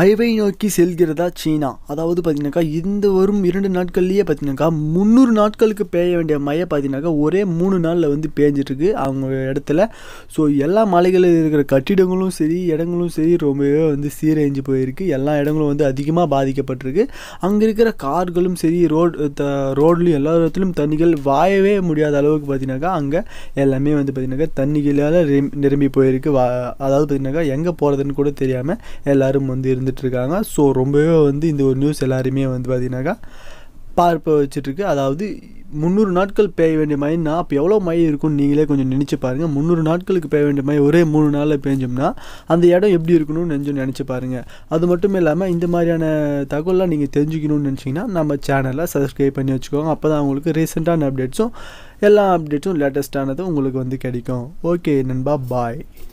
அயவை நோக்கி செல்கிறதா சீனா அதாவது பார்த்தீங்கன்னாக்கா இந்த வரும் இரண்டு நாட்கள்லேயே பார்த்தீங்கன்னாக்கா முந்நூறு நாட்களுக்கு பெய்ய வேண்டிய மழை பார்த்தீங்கன்னாக்கா ஒரே மூணு நாளில் வந்து பேஞ்சிட்ருக்கு அவங்க இடத்துல ஸோ எல்லா மலைகளில் இருக்கிற கட்டிடங்களும் சரி இடங்களும் சரி ரொம்பவே வந்து சீரழிஞ்சு போயிருக்கு எல்லா இடங்களும் வந்து அதிகமாக பாதிக்கப்பட்டிருக்கு அங்கே இருக்கிற கார்களும் சரி ரோடு த ரோட்லையும் எல்லா இடத்துலையும் தண்ணிகள் வாயவே முடியாத அளவுக்கு பார்த்தீங்கன்னாக்கா அங்கே எல்லாமே வந்து பார்த்தீங்கன்னாக்கா தண்ணிகளால் நிரம்பி போயிருக்கு வா அதாவது பார்த்தீங்கன்னாக்கா எங்கே போகிறதுன்னு கூட தெரியாமல் எல்லோரும் வந்து இருந்து இருந்துட்டுருக்காங்க ஸோ ரொம்பவே வந்து இந்த ஒரு நியூஸ் எல்லாருமே வந்து பார்த்திங்கனாக்கா பார்ப்ப வச்சுட்ருக்கு அதாவது முந்நூறு நாட்கள் பெய்ய வேண்டிய மழைன்னா அப்போ எவ்வளோ மழை இருக்கும்னு நீங்களே கொஞ்சம் நினச்சி பாருங்கள் முந்நூறு நாட்களுக்கு பெய்ய வேண்டிய மழை ஒரே மூணு நாளில் பெஞ்சோம்னா அந்த இடம் எப்படி இருக்கணும்னு நெஞ்சு நினச்சி பாருங்கள் அது மட்டும் இல்லாமல் இந்த மாதிரியான தகவலாம் நீங்கள் தெரிஞ்சுக்கணும்னு நினச்சிங்கன்னா நம்ம சேனலை சப்ஸ்கிரைப் பண்ணி வச்சுக்கோங்க அப்போ தான் உங்களுக்கு ரீசெண்டான அப்டேட்ஸும் எல்லா அப்டேட்ஸும் லேட்டஸ்ட்டானதும் உங்களுக்கு வந்து கிடைக்கும் ஓகே நண்பா பாய்